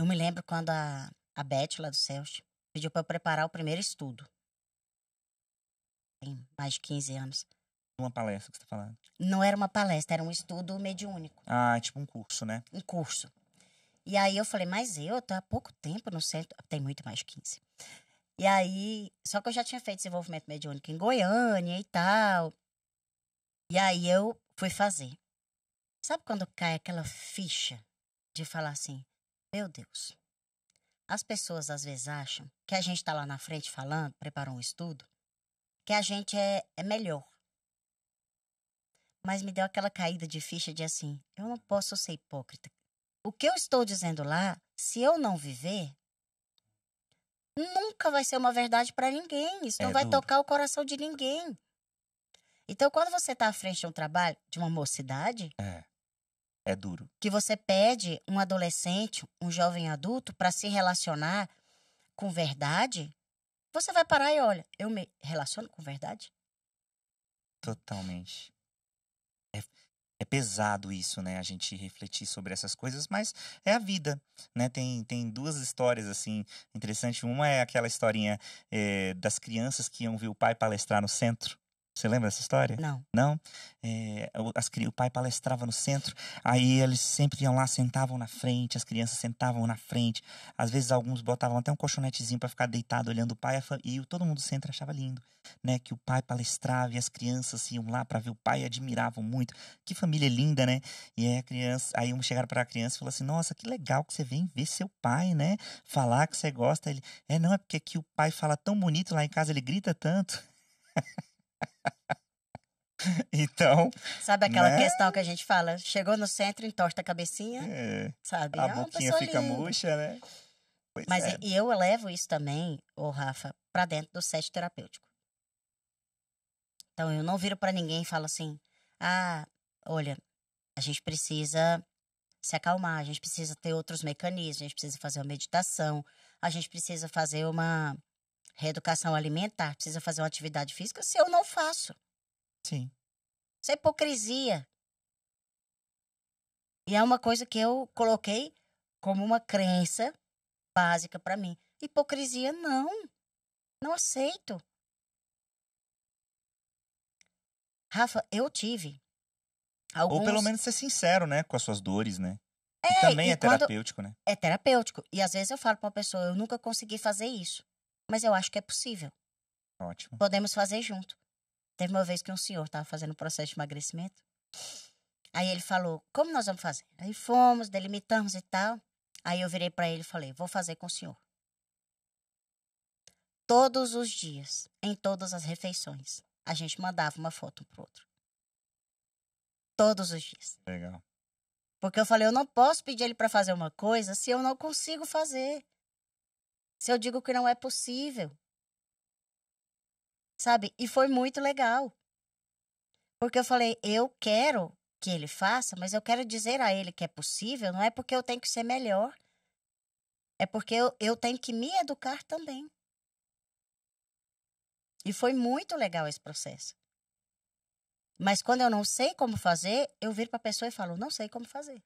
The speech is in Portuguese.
Eu me lembro quando a, a Beth, lá do Celso, pediu para eu preparar o primeiro estudo. Tem mais de 15 anos. Uma palestra que você tá falando? Não era uma palestra, era um estudo mediúnico. Ah, é tipo um curso, né? Um curso. E aí eu falei, mas eu tô há pouco tempo no centro. Tem muito mais de 15. E aí, só que eu já tinha feito desenvolvimento mediúnico em Goiânia e tal. E aí eu fui fazer. Sabe quando cai aquela ficha de falar assim, meu Deus. As pessoas às vezes acham que a gente está lá na frente falando, preparou um estudo, que a gente é, é melhor. Mas me deu aquela caída de ficha de assim: eu não posso ser hipócrita. O que eu estou dizendo lá, se eu não viver, nunca vai ser uma verdade para ninguém. Isso é não vai duro. tocar o coração de ninguém. Então, quando você está à frente de um trabalho, de uma mocidade, é é duro. Que você pede um adolescente, um jovem adulto, para se relacionar com verdade, você vai parar e olha, eu me relaciono com verdade? Totalmente. É, é pesado isso, né? A gente refletir sobre essas coisas, mas é a vida, né? Tem, tem duas histórias, assim, interessantes. Uma é aquela historinha é, das crianças que iam ver o pai palestrar no centro. Você lembra dessa história? Não. Não? É, as, o pai palestrava no centro, aí eles sempre iam lá, sentavam na frente, as crianças sentavam na frente. Às vezes alguns botavam até um colchonetezinho para ficar deitado olhando o pai, e todo mundo do centro achava lindo, né? Que o pai palestrava e as crianças iam lá para ver o pai e admiravam muito. Que família linda, né? E aí a criança, aí um chegaram para a criança e falou assim: "Nossa, que legal que você vem ver seu pai, né? Falar que você gosta". Ele: "É, não, é porque aqui o pai fala tão bonito lá em casa, ele grita tanto". então. Sabe aquela né? questão que a gente fala? Chegou no centro, entorta a cabecinha. É. Sabe? A ah, boquinha fica linda. murcha, né? Pois Mas é. eu levo isso também, o Rafa, para dentro do set terapêutico. Então eu não viro para ninguém e falo assim: ah, olha, a gente precisa se acalmar, a gente precisa ter outros mecanismos, a gente precisa fazer uma meditação, a gente precisa fazer uma reeducação alimentar, precisa fazer uma atividade física, se eu não faço. Sim. Isso é hipocrisia. E é uma coisa que eu coloquei como uma crença básica para mim. Hipocrisia, não. Não aceito. Rafa, eu tive. Alguns... Ou pelo menos ser sincero, né? Com as suas dores, né? É, e também e é terapêutico, né? É terapêutico. E às vezes eu falo pra uma pessoa, eu nunca consegui fazer isso. Mas eu acho que é possível. Ótimo. Podemos fazer junto. Teve uma vez que um senhor estava fazendo um processo de emagrecimento. Aí ele falou: Como nós vamos fazer? Aí fomos, delimitamos e tal. Aí eu virei para ele e falei: Vou fazer com o senhor. Todos os dias, em todas as refeições, a gente mandava uma foto um pro outro. Todos os dias. Legal. Porque eu falei: Eu não posso pedir ele para fazer uma coisa se eu não consigo fazer. Se eu digo que não é possível sabe? E foi muito legal. Porque eu falei, eu quero que ele faça, mas eu quero dizer a ele que é possível, não é porque eu tenho que ser melhor, é porque eu, eu tenho que me educar também. E foi muito legal esse processo. Mas quando eu não sei como fazer, eu viro para a pessoa e falo, não sei como fazer.